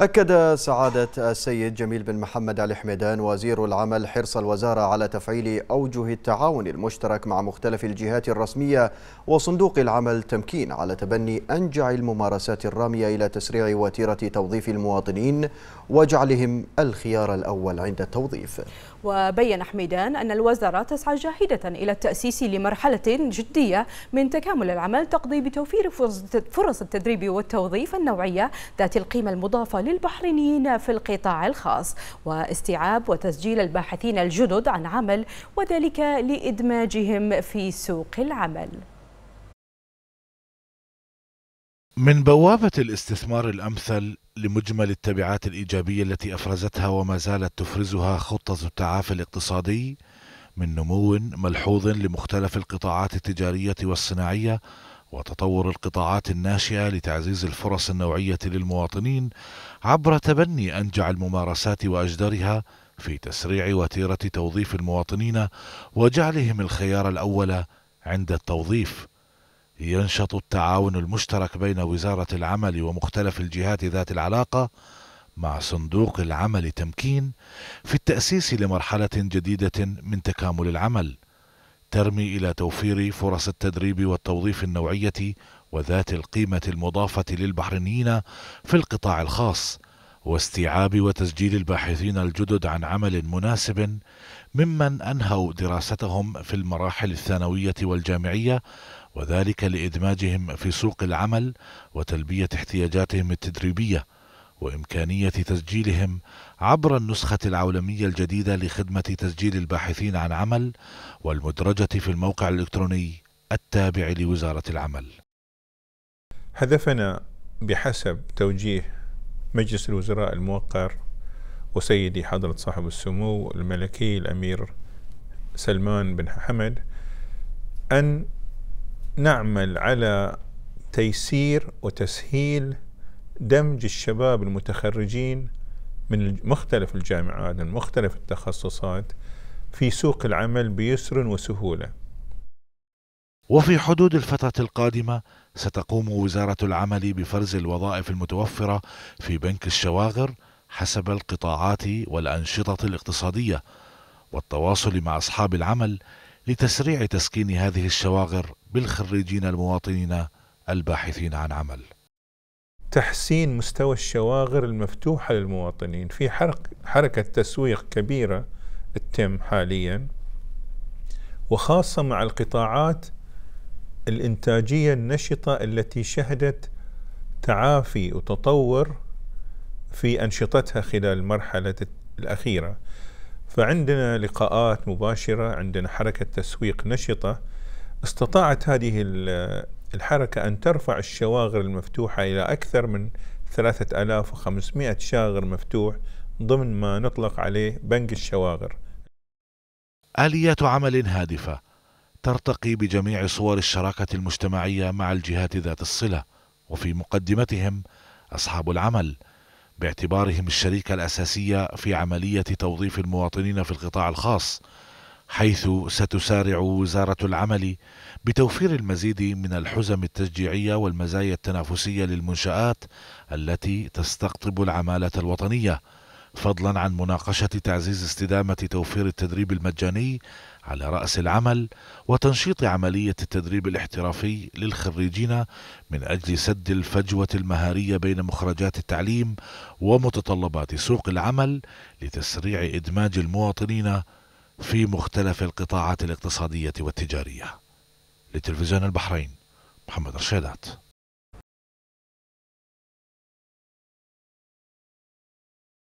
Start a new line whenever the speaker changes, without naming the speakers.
أكد سعادة السيد جميل بن محمد علي حميدان وزير العمل حرص الوزارة على تفعيل أوجه التعاون المشترك مع مختلف الجهات الرسمية وصندوق العمل تمكين على تبني أنجع الممارسات الرامية إلى تسريع وتيرة توظيف المواطنين وجعلهم الخيار الأول عند التوظيف وبين حميدان أن الوزارة تسعى جاهدة إلى التأسيس لمرحلة جدية من تكامل العمل تقضي بتوفير فرص التدريب والتوظيف النوعية ذات القيمة المضافة للبحرينيين في القطاع الخاص واستيعاب وتسجيل الباحثين الجدد عن عمل وذلك لإدماجهم في سوق العمل
من بوابة الاستثمار الأمثل لمجمل التبعات الإيجابية التي أفرزتها وما زالت تفرزها خطة التعافي الاقتصادي من نمو ملحوظ لمختلف القطاعات التجارية والصناعية وتطور القطاعات الناشئة لتعزيز الفرص النوعية للمواطنين عبر تبني أنجع الممارسات وأجدرها في تسريع وتيرة توظيف المواطنين وجعلهم الخيار الأول عند التوظيف. ينشط التعاون المشترك بين وزارة العمل ومختلف الجهات ذات العلاقة مع صندوق العمل تمكين في التأسيس لمرحلة جديدة من تكامل العمل ترمي إلى توفير فرص التدريب والتوظيف النوعية وذات القيمة المضافة للبحرينيين في القطاع الخاص واستيعاب وتسجيل الباحثين الجدد عن عمل مناسب ممن أنهوا دراستهم في المراحل الثانوية والجامعية وذلك لإدماجهم في سوق العمل وتلبية احتياجاتهم التدريبية وإمكانية تسجيلهم عبر النسخة العولمية الجديدة لخدمة تسجيل الباحثين عن عمل والمدرجة في الموقع الإلكتروني التابع لوزارة العمل. هدفنا بحسب توجيه مجلس
الوزراء الموقر وسيدي حضرة صاحب السمو الملكي الأمير سلمان بن حمد أن نعمل على تيسير وتسهيل دمج الشباب المتخرجين من مختلف الجامعات من مختلف التخصصات في سوق
العمل بيسر وسهولة وفي حدود الفترة القادمة ستقوم وزارة العمل بفرز الوظائف المتوفرة في بنك الشواغر حسب القطاعات والأنشطة الاقتصادية والتواصل مع أصحاب العمل لتسريع تسكين هذه الشواغر بالخريجين المواطنين الباحثين عن عمل تحسين مستوى الشواغر المفتوحة
للمواطنين في حرق حركة تسويق كبيرة تتم حاليا وخاصة مع القطاعات الإنتاجية النشطة التي شهدت تعافي وتطور في أنشطتها خلال المرحلة الأخيرة فعندنا لقاءات مباشرة عندنا حركة تسويق نشطة استطاعت هذه الحركة أن ترفع الشواغر المفتوحة إلى أكثر من 3500 شاغر مفتوح ضمن ما نطلق عليه بنك الشواغر
آليات عمل هادفة ترتقي بجميع صور الشراكة المجتمعية مع الجهات ذات الصلة وفي مقدمتهم أصحاب العمل باعتبارهم الشريكة الأساسية في عملية توظيف المواطنين في القطاع الخاص حيث ستسارع وزارة العمل بتوفير المزيد من الحزم التشجيعية والمزايا التنافسية للمنشآت التي تستقطب العمالة الوطنية فضلا عن مناقشة تعزيز استدامة توفير التدريب المجاني على رأس العمل وتنشيط عملية التدريب الاحترافي للخريجين من أجل سد الفجوة المهارية بين مخرجات التعليم ومتطلبات سوق العمل لتسريع إدماج المواطنين في مختلف القطاعات الاقتصادية والتجارية لتلفزيون البحرين محمد رشيدات